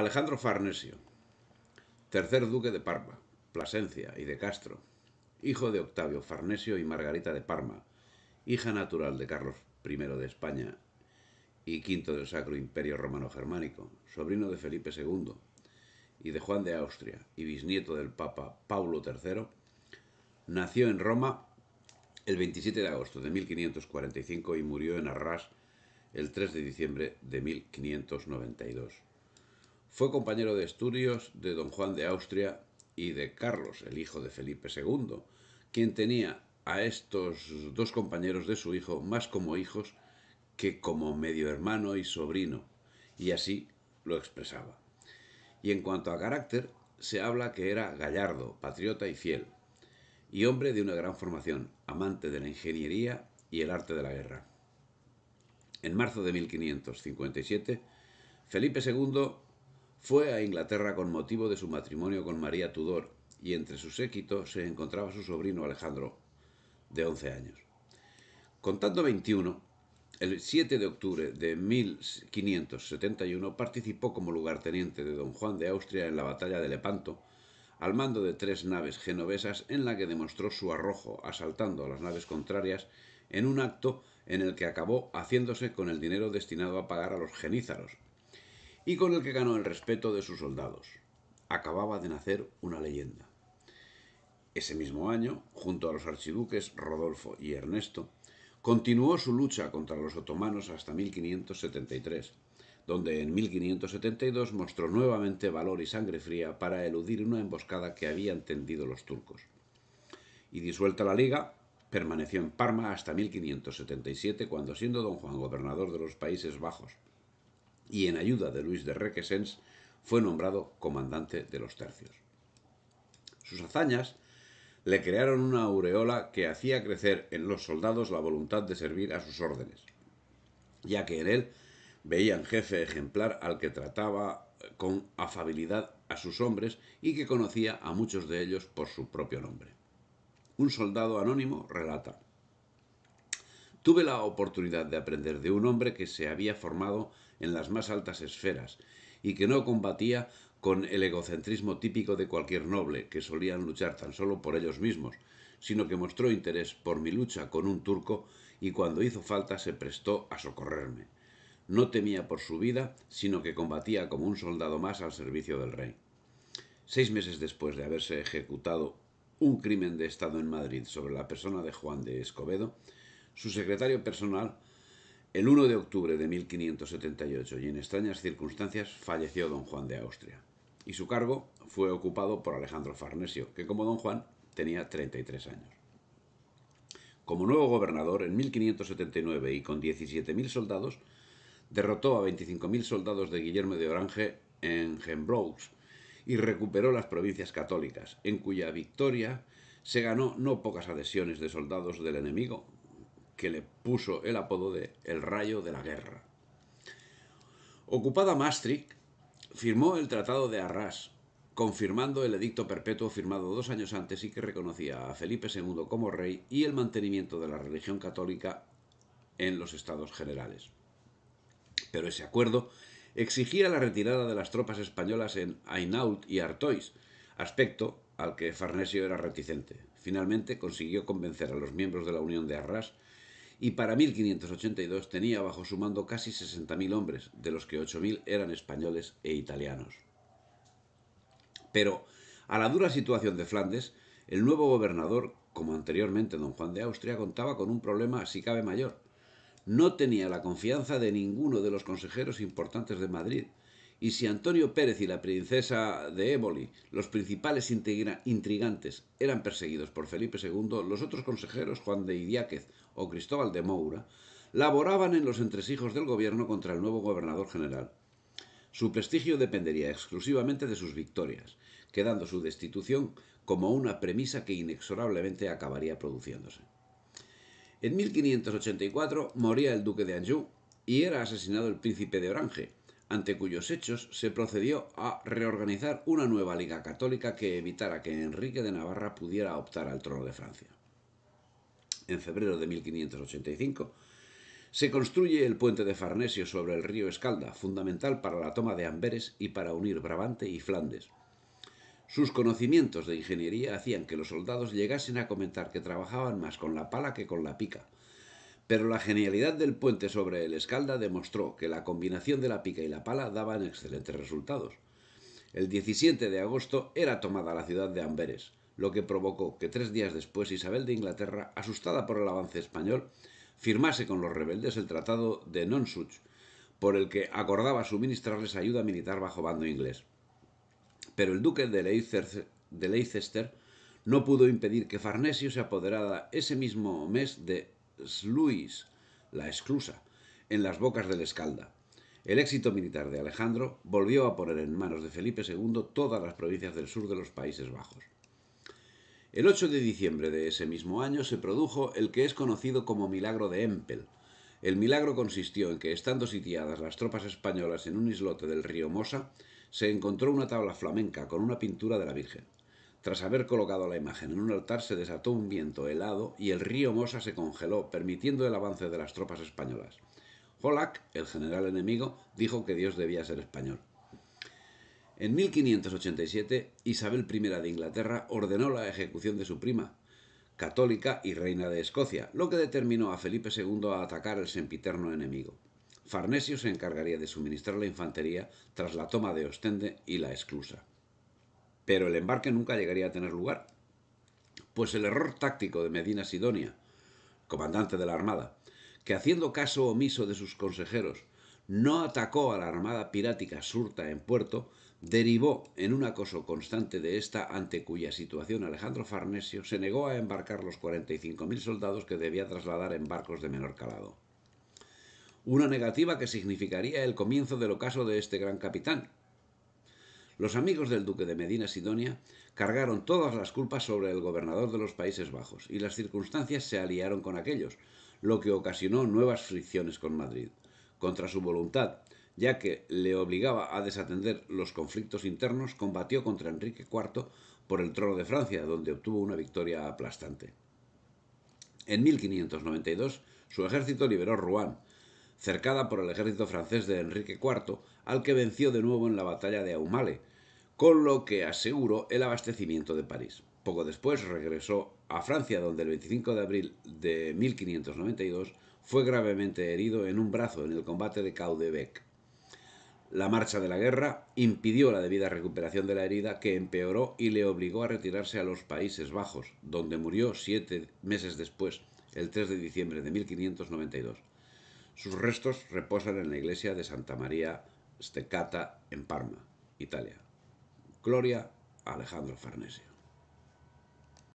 Alejandro Farnesio, tercer duque de Parma, Plasencia y de Castro, hijo de Octavio Farnesio y Margarita de Parma, hija natural de Carlos I de España y quinto del Sacro Imperio Romano Germánico, sobrino de Felipe II y de Juan de Austria y bisnieto del Papa Paulo III, nació en Roma el 27 de agosto de 1545 y murió en Arras el 3 de diciembre de 1592. Fue compañero de estudios de don Juan de Austria y de Carlos, el hijo de Felipe II, quien tenía a estos dos compañeros de su hijo más como hijos que como medio hermano y sobrino, y así lo expresaba. Y en cuanto a carácter, se habla que era gallardo, patriota y fiel, y hombre de una gran formación, amante de la ingeniería y el arte de la guerra. En marzo de 1557, Felipe II fue a Inglaterra con motivo de su matrimonio con María Tudor y entre su séquito se encontraba su sobrino Alejandro, de 11 años. Contando 21, el 7 de octubre de 1571 participó como lugarteniente de don Juan de Austria en la batalla de Lepanto, al mando de tres naves genovesas en la que demostró su arrojo asaltando a las naves contrarias en un acto en el que acabó haciéndose con el dinero destinado a pagar a los genízaros, y con el que ganó el respeto de sus soldados. Acababa de nacer una leyenda. Ese mismo año, junto a los archiduques Rodolfo y Ernesto, continuó su lucha contra los otomanos hasta 1573, donde en 1572 mostró nuevamente valor y sangre fría para eludir una emboscada que habían tendido los turcos. Y disuelta la liga, permaneció en Parma hasta 1577, cuando siendo don Juan gobernador de los Países Bajos y en ayuda de Luis de Requesens fue nombrado comandante de los tercios. Sus hazañas le crearon una aureola que hacía crecer en los soldados la voluntad de servir a sus órdenes, ya que en él veían jefe ejemplar al que trataba con afabilidad a sus hombres y que conocía a muchos de ellos por su propio nombre. Un soldado anónimo relata, Tuve la oportunidad de aprender de un hombre que se había formado en las más altas esferas, y que no combatía con el egocentrismo típico de cualquier noble, que solían luchar tan solo por ellos mismos, sino que mostró interés por mi lucha con un turco y cuando hizo falta se prestó a socorrerme. No temía por su vida, sino que combatía como un soldado más al servicio del rey. Seis meses después de haberse ejecutado un crimen de Estado en Madrid sobre la persona de Juan de Escobedo, su secretario personal el 1 de octubre de 1578 y en extrañas circunstancias falleció don Juan de Austria y su cargo fue ocupado por Alejandro Farnesio, que como don Juan tenía 33 años. Como nuevo gobernador, en 1579 y con 17.000 soldados, derrotó a 25.000 soldados de Guillermo de Orange en Gembroux y recuperó las provincias católicas, en cuya victoria se ganó no pocas adhesiones de soldados del enemigo, que le puso el apodo de El Rayo de la Guerra. Ocupada Maastricht, firmó el Tratado de Arras, confirmando el edicto perpetuo firmado dos años antes y que reconocía a Felipe II como rey y el mantenimiento de la religión católica en los estados generales. Pero ese acuerdo exigía la retirada de las tropas españolas en Hainaut y Artois, aspecto al que Farnesio era reticente. Finalmente consiguió convencer a los miembros de la Unión de Arras y para 1582 tenía bajo su mando casi 60.000 hombres, de los que 8.000 eran españoles e italianos. Pero, a la dura situación de Flandes, el nuevo gobernador, como anteriormente don Juan de Austria, contaba con un problema así cabe mayor. No tenía la confianza de ninguno de los consejeros importantes de Madrid, y si Antonio Pérez y la princesa de Éboli, los principales intrigantes, eran perseguidos por Felipe II, los otros consejeros, Juan de Idiáquez o Cristóbal de Moura, laboraban en los entresijos del gobierno contra el nuevo gobernador general. Su prestigio dependería exclusivamente de sus victorias, quedando su destitución como una premisa que inexorablemente acabaría produciéndose. En 1584 moría el duque de Anjou y era asesinado el príncipe de Orange, ante cuyos hechos se procedió a reorganizar una nueva Liga Católica que evitara que Enrique de Navarra pudiera optar al trono de Francia. En febrero de 1585 se construye el puente de Farnesio sobre el río Escalda, fundamental para la toma de Amberes y para unir Brabante y Flandes. Sus conocimientos de ingeniería hacían que los soldados llegasen a comentar que trabajaban más con la pala que con la pica, pero la genialidad del puente sobre el Escalda demostró que la combinación de la pica y la pala daban excelentes resultados. El 17 de agosto era tomada la ciudad de Amberes, lo que provocó que tres días después Isabel de Inglaterra, asustada por el avance español, firmase con los rebeldes el Tratado de Nonsuch, por el que acordaba suministrarles ayuda militar bajo bando inglés. Pero el duque de Leicester, de Leicester no pudo impedir que Farnesio se apoderara ese mismo mes de Luis, la esclusa, en las bocas del Escalda. El éxito militar de Alejandro volvió a poner en manos de Felipe II todas las provincias del sur de los Países Bajos. El 8 de diciembre de ese mismo año se produjo el que es conocido como Milagro de Empel. El milagro consistió en que, estando sitiadas las tropas españolas en un islote del río Mosa, se encontró una tabla flamenca con una pintura de la Virgen. Tras haber colocado la imagen en un altar se desató un viento helado y el río Mosa se congeló, permitiendo el avance de las tropas españolas. Holac, el general enemigo, dijo que Dios debía ser español. En 1587, Isabel I de Inglaterra ordenó la ejecución de su prima, católica y reina de Escocia, lo que determinó a Felipe II a atacar el sempiterno enemigo. Farnesio se encargaría de suministrar la infantería tras la toma de Ostende y la exclusa pero el embarque nunca llegaría a tener lugar. Pues el error táctico de Medina Sidonia, comandante de la Armada, que haciendo caso omiso de sus consejeros, no atacó a la armada pirática surta en puerto, derivó en un acoso constante de esta, ante cuya situación Alejandro Farnesio se negó a embarcar los 45.000 soldados que debía trasladar en barcos de menor calado. Una negativa que significaría el comienzo del ocaso de este gran capitán, los amigos del duque de Medina Sidonia cargaron todas las culpas sobre el gobernador de los Países Bajos y las circunstancias se aliaron con aquellos, lo que ocasionó nuevas fricciones con Madrid. Contra su voluntad, ya que le obligaba a desatender los conflictos internos, combatió contra Enrique IV por el trono de Francia, donde obtuvo una victoria aplastante. En 1592, su ejército liberó Rouen, cercada por el ejército francés de Enrique IV, al que venció de nuevo en la batalla de Aumale, con lo que aseguró el abastecimiento de París. Poco después regresó a Francia, donde el 25 de abril de 1592 fue gravemente herido en un brazo en el combate de Caudebec. La marcha de la guerra impidió la debida recuperación de la herida, que empeoró y le obligó a retirarse a los Países Bajos, donde murió siete meses después, el 3 de diciembre de 1592. Sus restos reposan en la iglesia de Santa María Stecata en Parma, Italia. Gloria a Alejandro Farnesio.